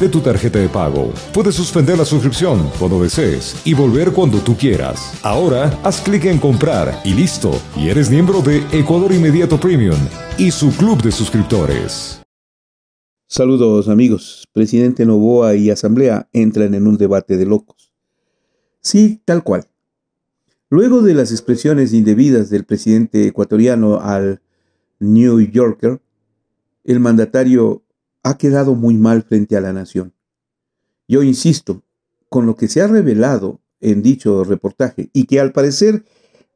de tu tarjeta de pago. Puedes suspender la suscripción cuando desees y volver cuando tú quieras. Ahora, haz clic en comprar y listo. Y eres miembro de Ecuador Inmediato Premium y su club de suscriptores. Saludos amigos. Presidente Novoa y Asamblea entran en un debate de locos. Sí, tal cual. Luego de las expresiones indebidas del presidente ecuatoriano al New Yorker, el mandatario ha quedado muy mal frente a la nación. Yo insisto, con lo que se ha revelado en dicho reportaje y que al parecer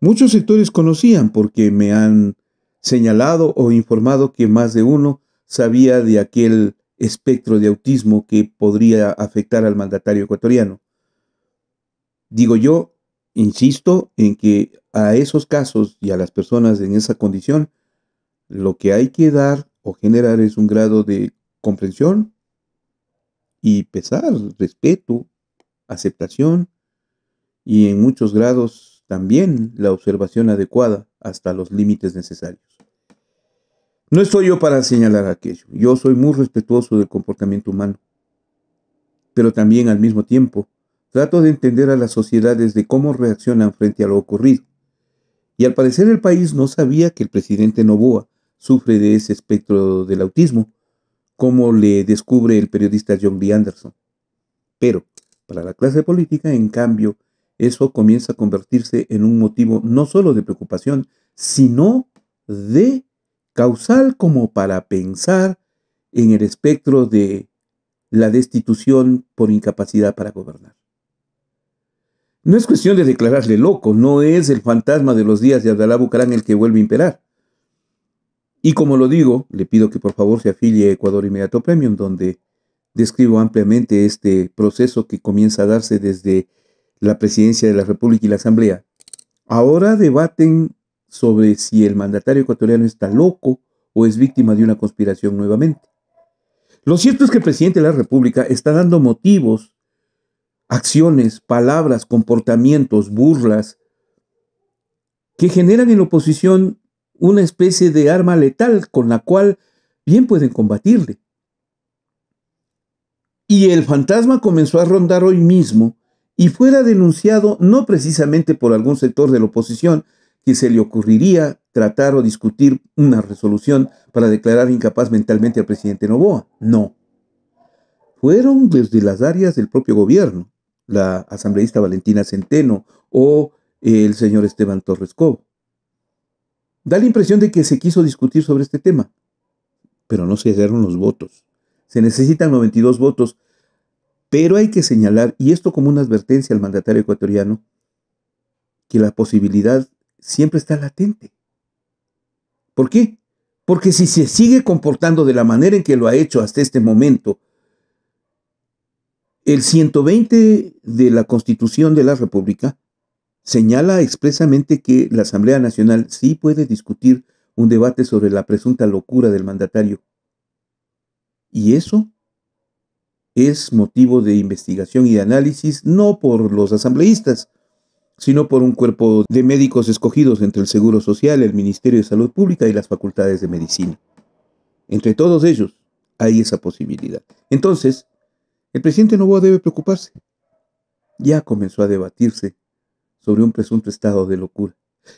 muchos sectores conocían porque me han señalado o informado que más de uno sabía de aquel espectro de autismo que podría afectar al mandatario ecuatoriano. Digo yo, insisto en que a esos casos y a las personas en esa condición, lo que hay que dar o generar es un grado de comprensión y pesar, respeto, aceptación y en muchos grados también la observación adecuada hasta los límites necesarios. No estoy yo para señalar aquello, yo soy muy respetuoso del comportamiento humano, pero también al mismo tiempo trato de entender a las sociedades de cómo reaccionan frente a lo ocurrido. Y al parecer el país no sabía que el presidente Novoa sufre de ese espectro del autismo, como le descubre el periodista John B. Anderson. Pero para la clase política, en cambio, eso comienza a convertirse en un motivo no solo de preocupación, sino de causal como para pensar en el espectro de la destitución por incapacidad para gobernar. No es cuestión de declararle loco, no es el fantasma de los días de Abdalá Bucarán el que vuelve a imperar. Y como lo digo, le pido que por favor se afilie a Ecuador Inmediato Premium, donde describo ampliamente este proceso que comienza a darse desde la presidencia de la República y la Asamblea. Ahora debaten sobre si el mandatario ecuatoriano está loco o es víctima de una conspiración nuevamente. Lo cierto es que el presidente de la República está dando motivos, acciones, palabras, comportamientos, burlas, que generan en la oposición una especie de arma letal con la cual bien pueden combatirle. Y el fantasma comenzó a rondar hoy mismo y fuera denunciado no precisamente por algún sector de la oposición que se le ocurriría tratar o discutir una resolución para declarar incapaz mentalmente al presidente Novoa. No. Fueron desde las áreas del propio gobierno, la asambleísta Valentina Centeno o el señor Esteban Torres Cobo. Da la impresión de que se quiso discutir sobre este tema, pero no se dieron los votos. Se necesitan 92 votos, pero hay que señalar, y esto como una advertencia al mandatario ecuatoriano, que la posibilidad siempre está latente. ¿Por qué? Porque si se sigue comportando de la manera en que lo ha hecho hasta este momento, el 120 de la Constitución de la República señala expresamente que la Asamblea Nacional sí puede discutir un debate sobre la presunta locura del mandatario. Y eso es motivo de investigación y de análisis no por los asambleístas, sino por un cuerpo de médicos escogidos entre el Seguro Social, el Ministerio de Salud Pública y las facultades de medicina. Entre todos ellos hay esa posibilidad. Entonces, el presidente Novoa debe preocuparse. Ya comenzó a debatirse sobre un presunto estado de locura.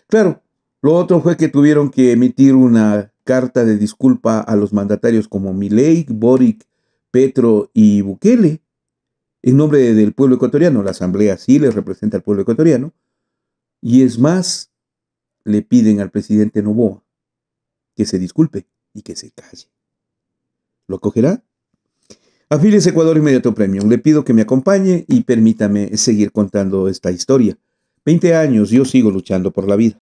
Claro, lo otro fue que tuvieron que emitir una carta de disculpa a los mandatarios como Mileik, Boric, Petro y Bukele. En nombre del pueblo ecuatoriano, la asamblea sí le representa al pueblo ecuatoriano. Y es más, le piden al presidente Novoa que se disculpe y que se calle. ¿Lo cogerá? afiles Ecuador Inmediato Premium. Le pido que me acompañe y permítame seguir contando esta historia. 20 años yo sigo luchando por la vida.